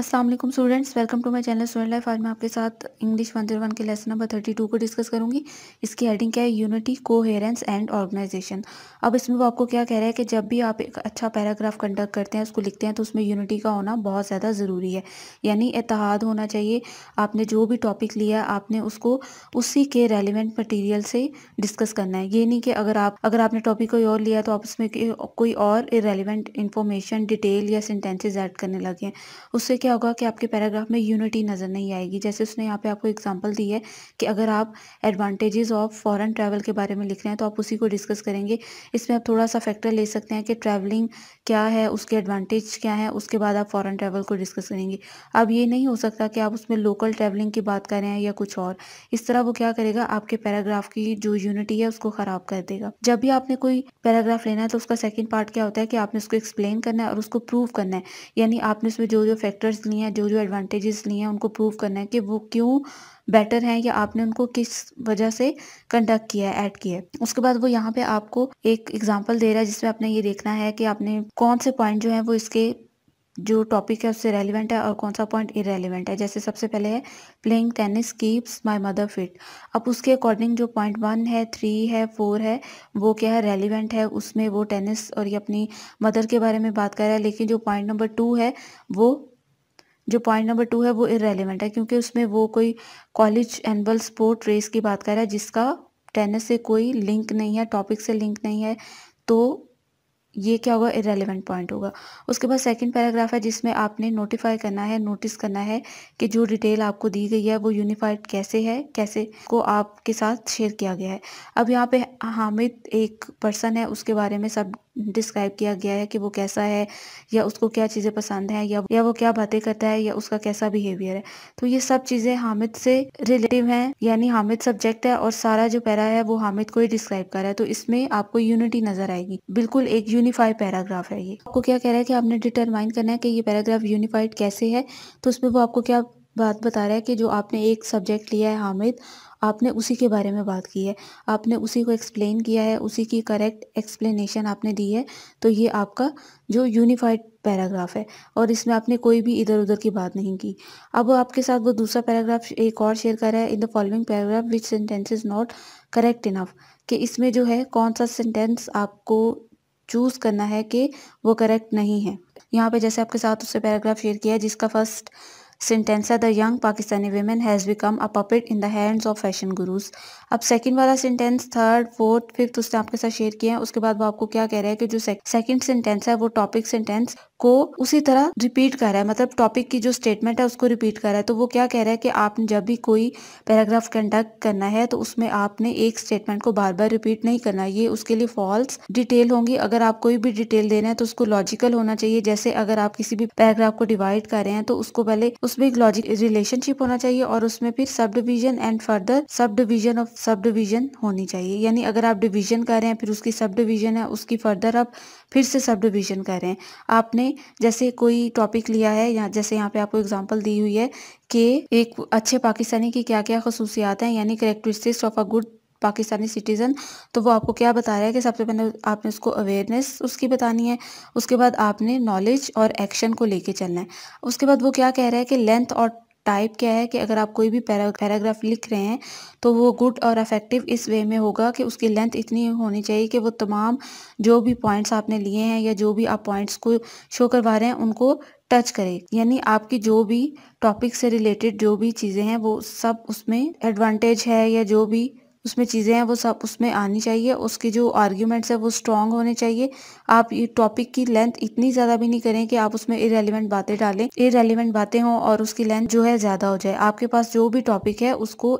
Aslam students welcome to my channel student life आज मैं आपके साथ इंग्लिश वन जीरो वन के लेसन नंबर थर्टी टू को डिस्कस करूंगी इसकी हेडिंग क्या है यूनिटी कोहेरेंस एंड ऑर्गेनाइजेशन अब इसमें वो आपको क्या कह रहा है कि जब भी आप एक अच्छा पैराग्राफ कंडक्ट करते हैं उसको लिखते हैं तो उसमें यूनिटी का होना बहुत ज़्यादा ज़रूरी है यानी एतहाद होना चाहिए आपने जो भी टॉपिक लिया आपने उसको उसी के रेलिवेंट मटीरियल से डिस्कस करना है ये नहीं कि अगर आप अगर आपने टॉपिक कोई और लिया तो आप उसमें कोई और रेलिवेंट इन्फॉर्मेशन डिटेल या सेंटेंसेज ऐड करने लगे उससे क्या क्या होगा कि आपके पैराग्राफ में यूनिटी नज़र नहीं आएगी जैसे उसने यहाँ पे आपको एग्जांपल दी है कि अगर आप एडवांटेजेस ऑफ फॉरेन ट्रैवल के बारे में लिख रहे हैं तो आप उसी को डिस्कस करेंगे इसमें आप थोड़ा सा फैक्टर ले सकते हैं कि ट्रैवलिंग क्या है उसके एडवांटेज क्या है उसके बाद आप फॉरन ट्रैवल को डिस्कस करेंगे अब ये नहीं हो सकता कि आप उसमें लोकल ट्रैवलिंग की बात करें या कुछ और इस तरह वो क्या करेगा आपके पैराग्राफ की जो यूनिटी है उसको ख़राब कर देगा जब भी आपने कोई पैराग्राफ लेना है तो उसका सेकेंड पार्ट क्या होता है कि आपने उसको एक्सप्लेन करना है और उसको प्रूव करना है यानी आपने उसमें जो जो फैक्टर्स बेनिफिट्स लिए हैं जो जो एडवांटेजेस लिए हैं उनको प्रूव करना है कि वो क्यों बेटर हैं या आपने उनको किस वजह से कंडक्ट किया है ऐड किया है उसके बाद वो यहाँ पे आपको एक एग्जाम्पल दे रहा है जिसमें आपने ये देखना है कि आपने कौन से पॉइंट जो है वो इसके जो टॉपिक है उससे रेलिवेंट है और कौन सा पॉइंट इरेलीवेंट है जैसे सबसे पहले है playing tennis keeps my mother fit अब उसके अकॉर्डिंग जो पॉइंट वन है थ्री है फोर है वो क्या है रेलिवेंट है उसमें वो टेनिस और ये अपनी मदर के बारे में बात कर रहा है लेकिन जो पॉइंट नंबर टू है वो जो पॉइंट नंबर टू है वो इरेलीवेंट है क्योंकि उसमें वो कोई कॉलेज एनबल स्पोर्ट रेस की बात कर रहा है जिसका टेनिस से कोई लिंक नहीं है टॉपिक से लिंक नहीं है तो ये क्या होगा इरेलीवेंट पॉइंट होगा उसके बाद सेकंड पैराग्राफ है जिसमें आपने नोटिफाई करना है नोटिस करना है कि जो डिटेल आपको दी गई है वो यूनिफाइड कैसे है कैसे को आपके साथ शेयर किया गया है अब यहाँ पे हामिद एक पर्सन है उसके बारे में सब डिस्क्राइब किया गया है कि वो कैसा है या उसको क्या चीज़ें पसंद हैं या या वो क्या बातें करता है या उसका कैसा बिहेवियर है तो ये सब चीज़ें हामिद से रिलेटिव हैं यानी हामिद सब्जेक्ट है और सारा जो पैरा है वो हामिद को ही डिस्क्राइब कर रहा है तो इसमें आपको यूनिटी नज़र आएगी बिल्कुल एक यूनिफाइड पैराग्राफ है ये आपको क्या कह रहा है कि आपने डिटरमाइन करना है कि ये पैराग्राफ यूनिफाइड कैसे है तो उसमें वो आपको क्या बात बता रहा है कि जो आपने एक सब्जेक्ट लिया है हामिद आपने उसी के बारे में बात की है आपने उसी को एक्सप्लेन किया है उसी की करेक्ट एक्सप्लेनेशन आपने दी है तो ये आपका जो यूनिफाइड पैराग्राफ है और इसमें आपने कोई भी इधर उधर की बात नहीं की अब आपके साथ वो दूसरा पैराग्राफ एक और शेयर करा है in the following paragraph which sentence is not correct enough कि इसमें जो है कौन सा सेंटेंस आपको चूज़ करना है कि वो करेक्ट नहीं है यहाँ पे जैसे आपके साथ उससे पैराग्राफ शेयर किया है जिसका फर्स्ट सेंटेंस है the young Pakistani women has become a puppet in the hands of fashion gurus अब सेकंड वाला सेंटेंस थर्ड फोर्थ फिफ्थ उसने आपके साथ शेयर किया है उसके बाद वो आपको क्या कह रहा है कि जो सेकंड सेंटेंस है वो टॉपिक सेंटेंस को उसी तरह रिपीट कर रहा है मतलब टॉपिक की जो स्टेटमेंट है उसको रिपीट कर रहा है तो वो क्या कह रहा है कि आपने जब भी कोई पैराग्राफ कंडक्ट करना है तो उसमें आपने एक स्टेटमेंट को बार बार रिपीट नहीं करना ये उसके लिए फॉल्स डिटेल होंगी अगर आप कोई भी डिटेल देना है तो उसको लॉजिकल होना चाहिए जैसे अगर आप किसी भी पैराग्राफ को डिवाइड कर रहे हैं तो उसको पहले उसमें एक लॉजिक रिलेशनशिप होना चाहिए और उसमें फिर subdivision and further subdivision of subdivision होनी चाहिए यानी अगर आप डिवीजन कर रहे हैं फिर उसकी सब डिवीजन है उसकी फर्दर आप फिर से सब डिवीजन कर रहे हैं आपने जैसे कोई टॉपिक लिया है या जैसे यहाँ पे आपको एग्जांपल दी हुई है कि एक अच्छे पाकिस्तानी की क्या क्या खसूसियात हैं यानी characteristics of a good Pakistani citizen तो वो आपको क्या बता रहा है कि सबसे पहले आपने उसको अवेयरनेस उसकी बतानी है उसके बाद आपने नॉलेज और एक्शन को लेके चलना है उसके बाद वो क्या कह रहा है कि लेंथ और टाइप क्या है कि अगर आप कोई भी पैराग्राफ लिख रहे हैं तो वो गुड और अफेक्टिव इस वे में होगा कि उसकी लेंथ इतनी होनी चाहिए कि वो तमाम जो भी पॉइंट्स आपने लिए हैं या जो भी आप पॉइंट्स को शो करवा रहे हैं उनको टच करे यानी आपकी जो भी टॉपिक से रिलेटेड जो भी चीज़ें हैं वो सब उसमें एडवांटेज है या जो भी उसमें चीज़ें हैं वो सब उसमें आनी चाहिए उसके जो आर्ग्यूमेंट्स हैं वो स्ट्रॉन्ग होने चाहिए आप ये टॉपिक की लेंथ इतनी ज़्यादा भी नहीं करें कि आप उसमें इरेलीवेंट बातें डालें इरेलीवेंट बातें हों और उसकी लेंथ जो है ज़्यादा हो जाए आपके पास जो भी टॉपिक है उसको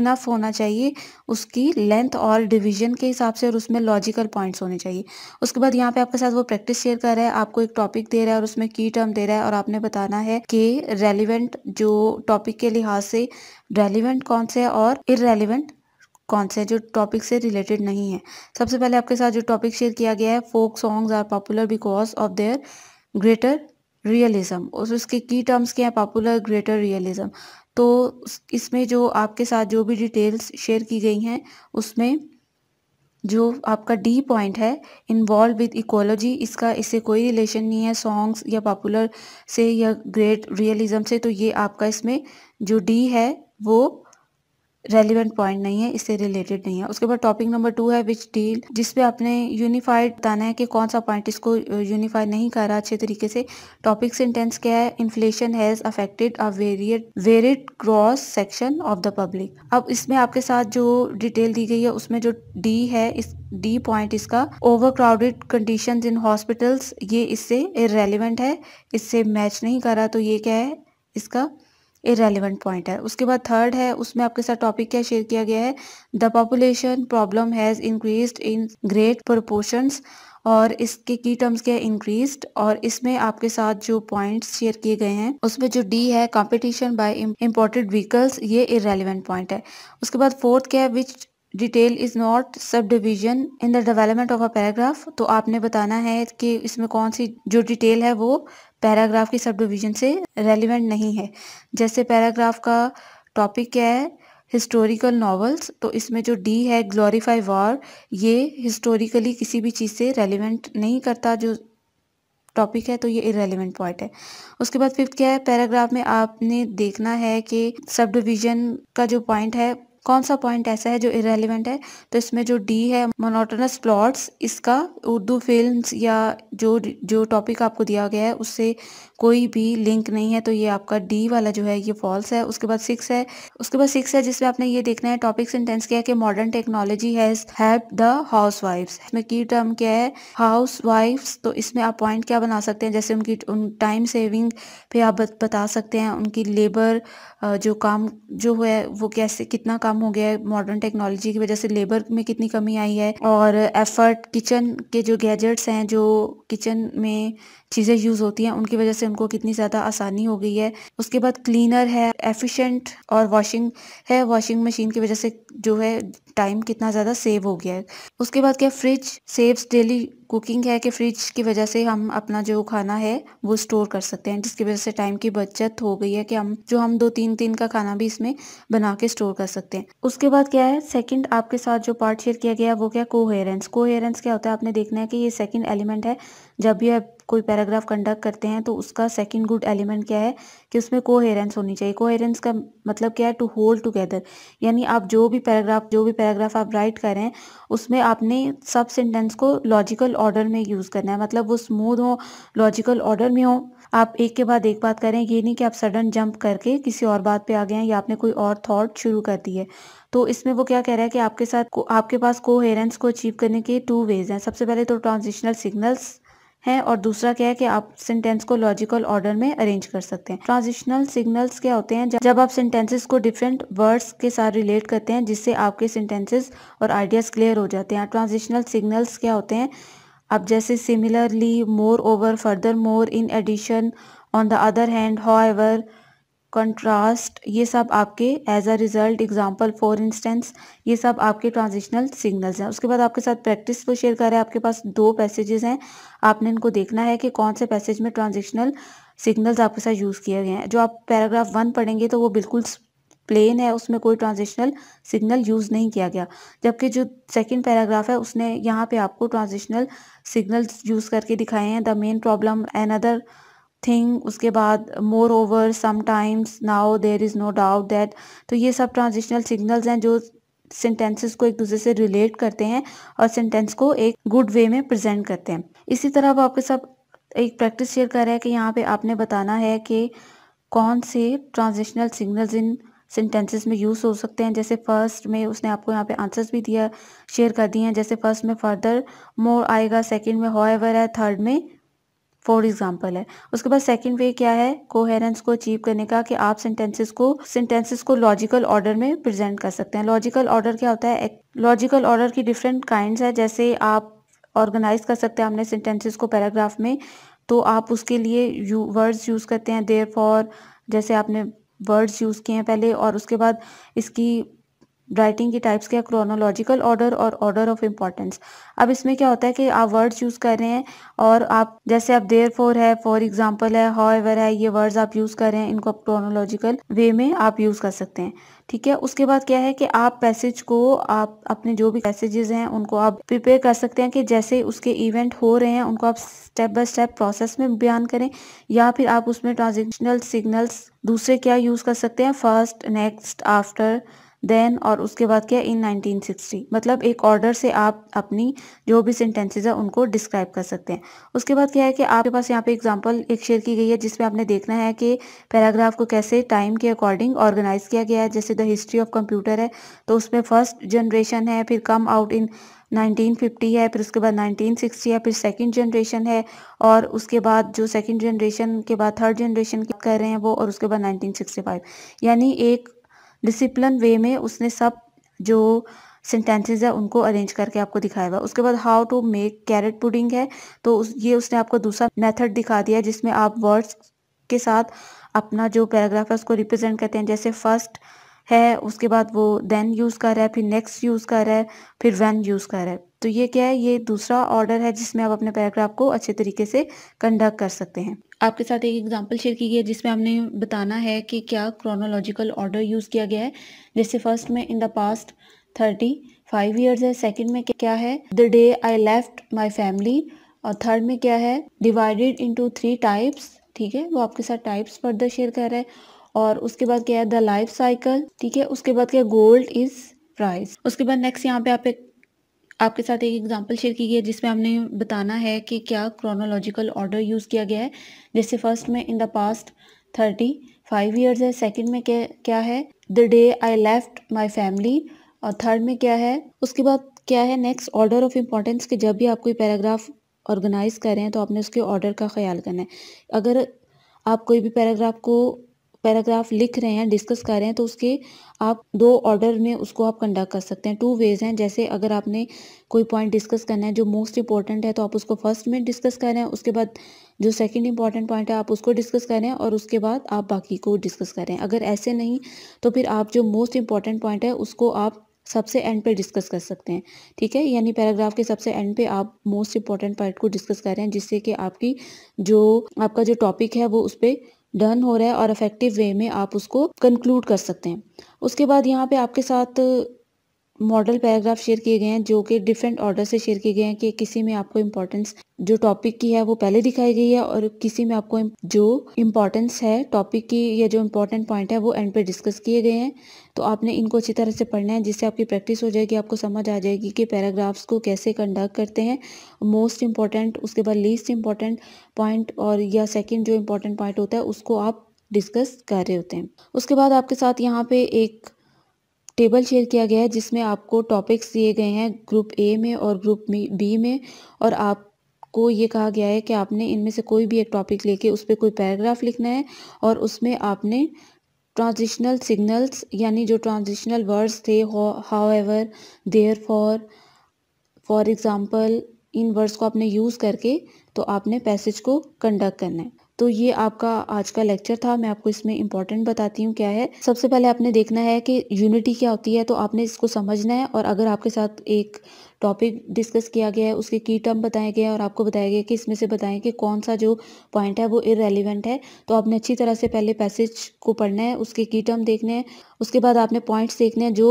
इनफ होना चाहिए उसकी लेंथ और डिवीजन के हिसाब से और उसमें लॉजिकल पॉइंट्स होने चाहिए उसके बाद यहाँ पे आपके साथ वो प्रैक्टिस शेयर कर रहा है आपको एक टॉपिक दे रहा है और उसमें की टर्म दे रहा है और आपने बताना है कि रेलिवेंट जो टॉपिक के लिहाज से रेलिवेंट कौन से है और इरेलीवेंट कौन से जो टॉपिक से रिलेटेड नहीं है सबसे पहले आपके साथ जो टॉपिक शेयर किया गया है folk songs are popular because of their greater realism और उसके की टर्म्स क्या हैं पॉपुलर ग्रेटर रियलिज्म तो इसमें जो आपके साथ जो भी डिटेल्स शेयर की गई हैं उसमें जो आपका डी पॉइंट है इन्वॉल्व विद इकोलॉजी इसका इससे कोई रिलेशन नहीं है सॉन्ग्स या पॉपुलर से या ग्रेट रियलिज्म से तो ये आपका इसमें जो डी है वो रेलिवेंट पॉइंट नहीं है इससे रिलेटेड नहीं है उसके बाद टॉपिक नंबर टू है विच डील जिसपे आपने यूनिफाइड बताना है कि कौन सा पॉइंट इसको यूनिफाई नहीं कर रहा अच्छे तरीके से टॉपिक सेंटेंस क्या है inflation has affected a varied varied cross section of the public अब इसमें आपके साथ जो डिटेल दी गई है उसमें जो डी है इस डी पॉइंट इसका overcrowded condition in hospitals ये इससे रेलिवेंट है इससे मैच नहीं कर रहा तो ये क्या है इसका इरेलीवेंट पॉइंट है उसके बाद थर्ड है उसमें आपके साथ टॉपिक क्या शेयर किया गया है the population problem has increase in great proportions और इसके की टर्म्स क्या है इंक्रीज और इसमें आपके साथ जो पॉइंट्स शेयर किए गए हैं उसमें जो डी है कंपटीशन बाय इम्पोर्टेड व्हीकल्स ये इरेलीवेंट पॉइंट है उसके बाद फोर्थ क्या है which detail is not subdivision in the development of a paragraph तो आपने बताना है कि इसमें कौन सी जो डिटेल है वो पैराग्राफ की सब डिवीजन से रेलिवेंट नहीं है जैसे पैराग्राफ का टॉपिक क्या है हिस्टोरिकल नॉवेल्स तो इसमें जो डी है ग्लोरीफाई वॉर ये हिस्टोरिकली किसी भी चीज़ से रेलिवेंट नहीं करता जो टॉपिक है तो ये इरेलीवेंट पॉइंट है उसके बाद फिफ्थ क्या है पैराग्राफ में आपने देखना है कि सब डिवीजन का जो पॉइंट है कौन सा पॉइंट ऐसा है जो इरेलीवेंट है तो इसमें जो डी है मोनोटोनस प्लॉट्स इसका उर्दू फिल्म्स या जो जो टॉपिक आपको दिया गया है उससे कोई भी लिंक नहीं है तो ये आपका डी वाला जो है ये फॉल्स है उसके बाद सिक्स है उसके बाद सिक्स है जिसमें आपने ये देखना है टॉपिक सेंटेंस क्या है कि modern technology has have the हाउस वाइफ्स इसमें की टर्म क्या है हाउस वाइफ्स तो इसमें आप पॉइंट क्या बना सकते हैं जैसे उनकी उन टाइम सेविंग पे आप बता सकते हैं उनकी लेबर जो काम जो है वो कैसे कितना काम कम हो गया है मॉडर्न टेक्नोलॉजी की वजह से लेबर में कितनी कमी आई है और एफर्ट किचन के जो गैजेट्स हैं जो किचन में चीज़ें यूज़ होती हैं उनकी वजह से उनको कितनी ज़्यादा आसानी हो गई है उसके बाद क्लीनर है एफिशिएंट और वॉशिंग है वॉशिंग मशीन की वजह से जो है टाइम कितना ज़्यादा सेव हो गया है उसके बाद क्या फ्रिज सेव्स डेली कुकिंग है कि फ्रिज की वजह से हम अपना जो खाना है वो स्टोर कर सकते हैं जिसकी वजह से टाइम की बचत हो गई है कि हम जो हम दो तीन दिन का खाना भी इसमें बना के स्टोर कर सकते हैं उसके बाद क्या है सेकंड आपके साथ जो पार्ट शेयर किया गया वो क्या कोहेरेंस कोहेरेंस क्या होता है आपने देखना है कि ये सेकंड एलिमेंट है जब भी आप कोई पैराग्राफ कंडक्ट करते हैं तो उसका सेकंड गुड एलिमेंट क्या है कि उसमें कोहेरेंस होनी चाहिए कोहेरेंस का मतलब क्या है टू होल्ड टुगेदर यानी आप जो भी पैराग्राफ जो भी पैराग्राफ आप राइट करें उसमें आपने सब सेंटेंस को लॉजिकल ऑर्डर में यूज़ करना है मतलब वो स्मूथ हो लॉजिकल ऑर्डर में हो आप एक के बाद एक बात करें ये नहीं कि आप सडन जंप करके किसी और बात पे आ गए हैं या आपने कोई और थॉट शुरू कर दी है तो इसमें वो क्या कह रहा है कि आपके साथ आपके पास कोहेरेंस को अचीव करने के टू वेज हैं सबसे पहले तो ट्रांजिशनल सिग्नल्स है और दूसरा क्या है कि आप सेंटेंस को लॉजिकल ऑर्डर में अरेंज कर सकते हैं ट्रांजिशनल सिग्नल्स क्या होते हैं जब आप सेंटेंसेस को डिफरेंट वर्ड्स के साथ रिलेट करते हैं जिससे आपके सेंटेंसेस और आइडियाज़ क्लियर हो जाते हैं ट्रांजिशनल सिग्नल्स क्या होते हैं आप जैसे similarly moreover furthermore in addition on the other hand however contrast ये सब आपके as a result example for instance ये सब आपके ट्रांजिशनल सिग्नल्स हैं उसके बाद आपके साथ प्रैक्टिस वो शेयर हैं आपके पास दो पैसेजेस हैं आपने इनको देखना है कि कौन से पैसेज में ट्रांजिशनल सिग्नल्स आपके साथ यूज़ किए गए हैं जो आप पैराग्राफ वन पढ़ेंगे तो वो बिल्कुल प्लेन है उसमें कोई ट्रांजिशनल सिग्नल यूज़ नहीं किया गया जबकि जो सेकंड पैराग्राफ है उसने यहाँ पे आपको ट्रांजिशनल सिग्नल्स यूज़ करके दिखाए हैं the main problem and other thing उसके बाद moreover sometimes now there is no doubt that तो ये सब ट्रांजिशनल सिग्नल्स हैं जो सेंटेंसेस को एक दूसरे से रिलेट करते हैं और सेंटेंस को एक गुड वे में प्रेजेंट करते हैं इसी तरह अब आपके साथ एक प्रैक्टिस शेयर कर रहा है कि यहाँ पे आपने बताना है कि कौन से ट्रांजिशनल सिग्नल्स इन सेंटेंसेस में यूज़ हो सकते हैं जैसे फर्स्ट में उसने आपको यहाँ पे आंसर्स भी दिया शेयर कर दिए हैं जैसे फर्स्ट में फर्दर मोर आएगा सेकंड में हॉएवर है थर्ड में फॉर एग्जाम्पल है उसके बाद सेकेंड वे क्या है कोहेरेंस को अचीव करने का कि आप सेंटेंसेस को सेंटेंसेस को लॉजिकल ऑर्डर में प्रेजेंट कर सकते हैं लॉजिकल ऑर्डर क्या होता है लॉजिकल ऑर्डर की डिफरेंट काइंड है जैसे आप ऑर्गेनाइज कर सकते हैं अपने सेंटेंसेस को पैराग्राफ में तो आप उसके लिए यू वर्ड्स यूज़ करते हैं देयर फॉर जैसे आपने वर्ड्स यूज़ किए हैं पहले और उसके बाद इसकी राइटिंग की टाइप्स क्या क्रोनोलॉजिकल ऑर्डर और ऑर्डर ऑफ इम्पॉर्टेंस अब इसमें क्या होता है कि आप वर्ड्स यूज़ कर रहे हैं और आप जैसे आप देर फोर है फॉर एग्जाम्पल है हाउ एवर है ये वर्ड्स आप यूज़ कर रहे हैं इनको आप क्रोनोलॉजिकल वे में आप यूज़ कर सकते हैं ठीक है उसके बाद क्या है कि आप पैसेज को आप अपने जो भी पैसेजेस हैं उनको आप प्रिपेयर कर सकते हैं कि जैसे उसके इवेंट हो रहे हैं उनको आप स्टेप बाय स्टेप प्रोसेस में बयान करें या फिर आप उसमें ट्रांजिशनल सिग्नल्स दूसरे क्या यूज़ कर सकते हैं फर्स्ट नेक्स्ट आफ्टर देन और उसके बाद क्या इन 1960 मतलब एक ऑर्डर से आप अपनी जो भी सेंटेंसेज है उनको डिस्क्राइब कर सकते हैं उसके बाद क्या है कि आपके पास यहाँ पे एग्जांपल एक शेयर की गई है जिसमें आपने देखना है कि पैराग्राफ को कैसे टाइम के अकॉर्डिंग ऑर्गेनाइज किया गया है जैसे द हिस्ट्री ऑफ कंप्यूटर है तो उसमें फर्स्ट जनरेशन है फिर कम आउट इन 1950 है फिर उसके बाद 1960 है फिर सेकंड जनरेशन है और उसके बाद जो सेकंड जनरेशन के बाद थर्ड जनरेशन कर रहे हैं वो और उसके बाद 1965 यानी एक डिसिप्लिन वे में उसने सब जो सेंटेंसेज है उनको अरेंज करके आपको दिखाया हुआ उसके बाद how to make carrot pudding है तो उस ये उसने आपको दूसरा मेथड दिखा दिया जिसमें आप वर्ड्स के साथ अपना जो पैराग्राफ है उसको रिप्रेजेंट करते हैं जैसे फर्स्ट है उसके बाद वो देन यूज़ कर रहा है फिर नेक्स्ट यूज़ कर रहा है फिर वेन यूज़ कर रहा है तो ये क्या है ये दूसरा ऑर्डर है जिसमें आप अपने पैराग्राफ को अच्छे तरीके से कंडक्ट कर सकते हैं आपके साथ एक एग्जांपल शेयर की गई है जिसमें हमने बताना है कि क्या क्रोनोलॉजिकल ऑर्डर यूज़ किया गया है जैसे फर्स्ट में in the past thirty five years है सेकंड में क्या है the day I left my family और थर्ड में क्या है डिवाइडेड इंटू थ्री टाइप्स ठीक है वो आपके साथ टाइप्स फर्दर शेयर कर रहे और उसके बाद क्या है द लाइफ साइकिल ठीक है उसके बाद क्या गोल्ड इज़ प्राइस उसके बाद नेक्स्ट यहाँ पे आप एक आपके साथ एक एग्जांपल शेयर की गई है जिसमें हमने बताना है कि क्या क्रोनोलॉजिकल ऑर्डर यूज़ किया गया है जैसे फर्स्ट में in the past thirty five years है सेकंड में क्या क्या है the day I left my family और थर्ड में क्या है उसके बाद क्या है नेक्स्ट ऑर्डर ऑफ इम्पोर्टेंस कि जब भी आप कोई पैराग्राफ ऑर्गेनाइज करें तो आपने उसके ऑर्डर का ख्याल करना है अगर आप कोई भी पैराग्राफ को पैराग्राफ लिख रहे हैं डिस्कस कर रहे हैं तो उसके आप दो ऑर्डर में उसको आप कंडक्ट कर सकते हैं टू वेज हैं जैसे अगर आपने कोई पॉइंट डिस्कस करना है जो मोस्ट इंपॉर्टेंट है तो आप उसको फर्स्ट में डिस्कस कर रहे हैं उसके बाद जो सेकंड इंपॉर्टेंट पॉइंट है आप उसको डिस्कस कर रहे हैं और उसके बाद आप बाकी को डिस्कस कर रहे हैं अगर ऐसे नहीं तो फिर आप जो मोस्ट इंपॉर्टेंट पॉइंट है उसको आप सबसे एंड पे डिस्कस कर सकते हैं ठीक है यानी पैराग्राफ के सबसे एंड पे आप मोस्ट इंपॉर्टेंट पार्ट को डिस्कस कर रहे हैं जिससे कि आपकी जो आपका जो टॉपिक है वो उस पर डन हो रहा है और इफ़ेक्टिव वे में आप उसको कंक्लूड कर सकते हैं उसके बाद यहाँ पे आपके साथ मॉडल पैराग्राफ शेयर किए गए हैं जो कि डिफरेंट ऑर्डर से शेयर किए गए हैं कि किसी में आपको इम्पोर्टेंस जो टॉपिक की है वो पहले दिखाई गई है और किसी में आपको जो इम्पोर्टेंस है टॉपिक की या जो इम्पोर्टेंट पॉइंट है वो एंड पे डिस्कस किए गए हैं तो आपने इनको अच्छी तरह से पढ़ना है जिससे आपकी प्रैक्टिस हो जाएगी आपको समझ आ जाएगी कि पैराग्राफ्स को कैसे कंडक्ट करते हैं मोस्ट इम्पॉर्टेंट उसके बाद लीस्ट इम्पॉर्टेंट पॉइंट और या सेकेंड जो इम्पॉर्टेंट पॉइंट होता है उसको आप डिस्कस कर रहे होते हैं उसके बाद आपके साथ यहाँ पे एक टेबल शेयर किया गया है जिसमें आपको टॉपिक्स दिए गए हैं ग्रुप ए में और ग्रुप बी में और आप को ये कहा गया है कि आपने इनमें से कोई भी एक टॉपिक लेके उस पर कोई पैराग्राफ लिखना है और उसमें आपने ट्रांजिशनल सिग्नल्स यानी जो ट्रांजिशनल वर्ड्स थे however therefore for example इन वर्ड्स को आपने यूज़ करके तो आपने पैसेज को कंडक्ट करना है तो ये आपका आज का लेक्चर था मैं आपको इसमें इंपॉर्टेंट बताती हूँ क्या है सबसे पहले आपने देखना है कि यूनिटी क्या होती है तो आपने इसको समझना है और अगर आपके साथ एक टॉपिक डिस्कस किया गया है उसके की टर्म बताए गए हैं और आपको बताया गया कि इसमें से बताएं कि कौन सा जो पॉइंट है वो इरेलीवेंट है तो आपने अच्छी तरह से पहले पैसेज को पढ़ना है उसके की टर्म देखने हैं उसके बाद आपने पॉइंट्स देखने हैं जो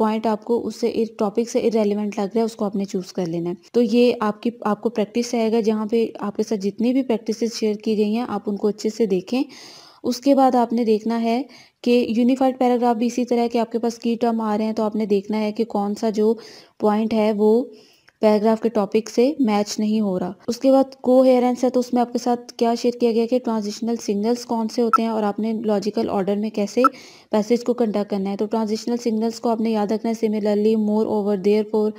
पॉइंट आपको उससे टॉपिक से इरेलीवेंट लग रहा है उसको आपने चूज़ कर लेना है तो ये आपकी आपको प्रैक्टिस रहेगा जहाँ पे आपके साथ जितनी भी प्रैक्टिसेस शेयर की गई हैं आप उनको अच्छे से देखें उसके बाद आपने देखना है कि यूनिफाइड पैराग्राफ भी इसी तरह के आपके पास की टर्म आ रहे हैं तो आपने देखना है कि कौन सा जो पॉइंट है वो पैराग्राफ के टॉपिक से मैच नहीं हो रहा उसके बाद को हेयरेंस है तो उसमें आपके साथ क्या शेयर किया गया कि ट्रांजिशनल सिग्नल्स कौन से होते हैं और आपने लॉजिकल ऑर्डर में कैसे पैसेज को कंडक्ट करना है तो ट्रांजिशनल सिग्नल्स को आपने याद रखना है similarly moreover therefore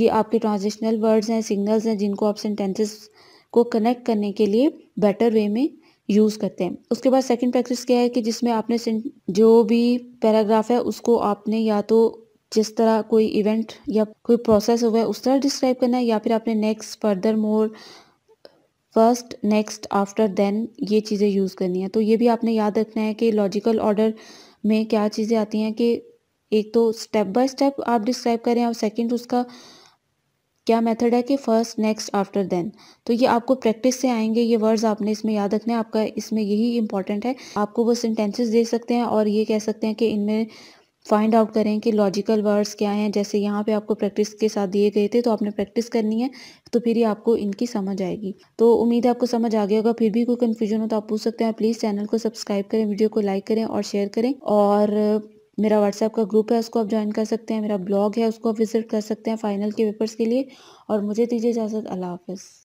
ये आपके ट्रांजिशनल वर्ड्स हैं सिग्नल्स हैं जिनको आप सेंटेंसेस को कनेक्ट करने के लिए बेटर वे में यूज़ करते हैं उसके बाद सेकंड प्रैक्टिस क्या है कि जिसमें आपने जो भी पैराग्राफ है उसको आपने या तो जिस तरह कोई इवेंट या कोई प्रोसेस हुआ है उस तरह डिस्क्राइब करना है या फिर आपने next furthermore first next after then ये चीज़ें यूज़ करनी है तो ये भी आपने याद रखना है कि लॉजिकल ऑर्डर में क्या चीज़ें आती हैं कि एक तो स्टेप बाय स्टेप आप डिस्क्राइब करें और सेकंड उसका क्या मेथड है कि फ़र्स्ट नेक्स्ट आफ्टर देन तो ये आपको प्रैक्टिस से आएंगे ये वर्ड्स आपने इसमें याद रखना है आपका इसमें यही इंपॉर्टेंट है आपको वो सेंटेंसेस दे सकते हैं और ये कह सकते हैं कि इनमें फाइंड आउट करें कि लॉजिकल वर्ड्स क्या हैं जैसे यहाँ पे आपको प्रैक्टिस के साथ दिए गए थे तो आपने प्रैक्टिस करनी है तो फिर ही आपको इनकी समझ आएगी तो उम्मीद है आपको समझ आ गया होगा फिर भी कोई कन्फ्यूजन हो तो आप पूछ सकते हैं प्लीज़ चैनल को सब्सक्राइब करें वीडियो को लाइक करें और शेयर करें और मेरा व्हाट्सएप का ग्रुप है उसको आप ज्वाइन कर सकते हैं मेरा ब्लॉग है उसको आप विज़िट कर सकते हैं फाइनल के पेपर्स के लिए और मुझे दीजिए इजाज़त अल्लाह हाफ़